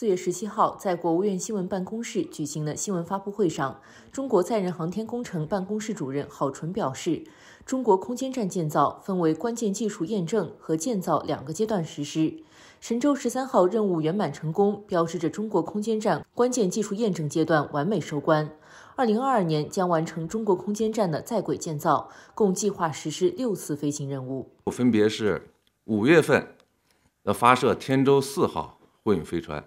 四月十七号，在国务院新闻办公室举行的新闻发布会上，中国载人航天工程办公室主任郝纯表示，中国空间站建造分为关键技术验证和建造两个阶段实施。神舟十三号任务圆满成功，标志着中国空间站关键技术验证阶段完美收官。二零二二年将完成中国空间站的在轨建造，共计划实施六次飞行任务，分别是五月份的发射天舟四号货运飞船。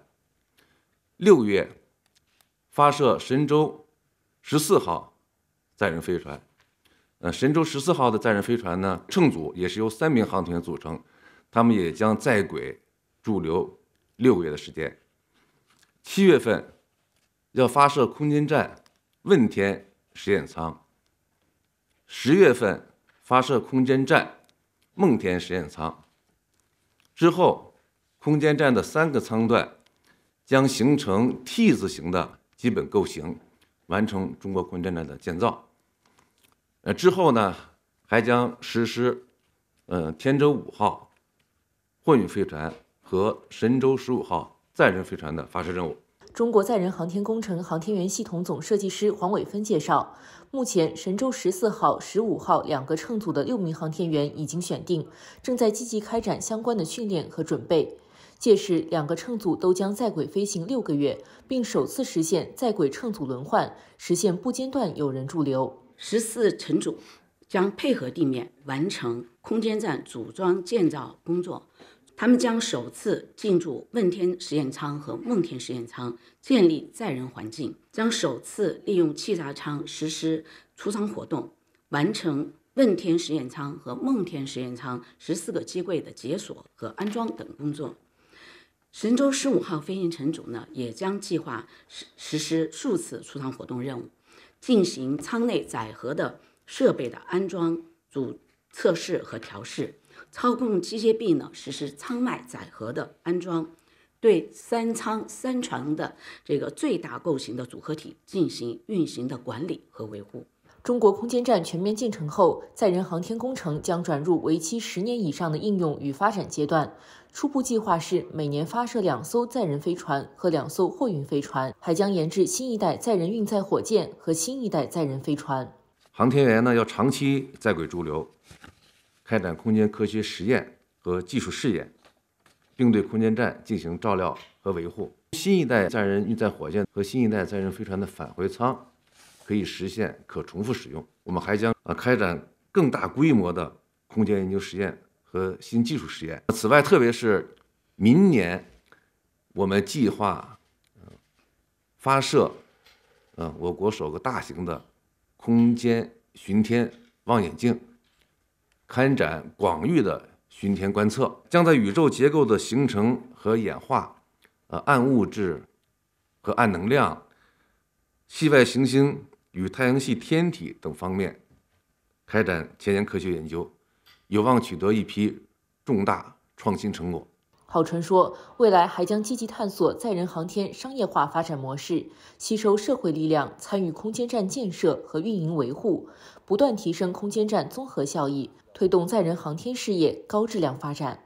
六月发射神舟十四号载人飞船，呃，神舟十四号的载人飞船呢，乘组也是由三名航天员组成，他们也将在轨驻留六个月的时间。七月份要发射空间站问天实验舱，十月份发射空间站梦天实验舱，之后空间站的三个舱段。将形成 T 字形的基本构型，完成中国空间站的建造。呃，之后呢，还将实施，嗯，天舟五号货运飞船和神舟十五号载人飞船的发射任务。中国载人航天工程航天员系统总设计师黄伟芬介绍，目前神舟十四号、十五号两个乘组的六名航天员已经选定，正在积极开展相关的训练和准备。届时，两个乘组都将在轨飞行六个月，并首次实现在轨乘组轮换，实现不间断有人驻留。十四乘组将配合地面完成空间站组装建造工作，他们将首次进驻问天实验舱和梦天实验舱，建立载人环境，将首次利用气闸舱实施出舱活动，完成问天实验舱和梦天实验舱十四个机柜的解锁和安装等工作。神舟十五号飞行乘组呢，也将计划实实施数次出舱活动任务，进行舱内载荷的设备的安装、组测试和调试，操控机械臂呢，实施舱外载荷的安装，对三舱三船的这个最大构型的组合体进行运行的管理和维护。中国空间站全面建成后，载人航天工程将转入为期十年以上的应用与发展阶段。初步计划是每年发射两艘载人飞船和两艘货运飞船，还将研制新一代载人运载火箭和新一代载人飞船。航天员呢要长期在轨驻留，开展空间科学实验和技术试验，并对空间站进行照料和维护。新一代载人运载火箭和新一代载人飞船的返回舱。可以实现可重复使用。我们还将啊开展更大规模的空间研究实验和新技术实验。此外，特别是明年，我们计划发射嗯我国首个大型的，空间巡天望远镜，开展广域的巡天观测，将在宇宙结构的形成和演化，呃暗物质和暗能量、系外行星。与太阳系天体等方面开展前沿科学研究，有望取得一批重大创新成果。郝传说未来还将积极探索载人航天商业化发展模式，吸收社会力量参与空间站建设和运营维护，不断提升空间站综合效益，推动载人航天事业高质量发展。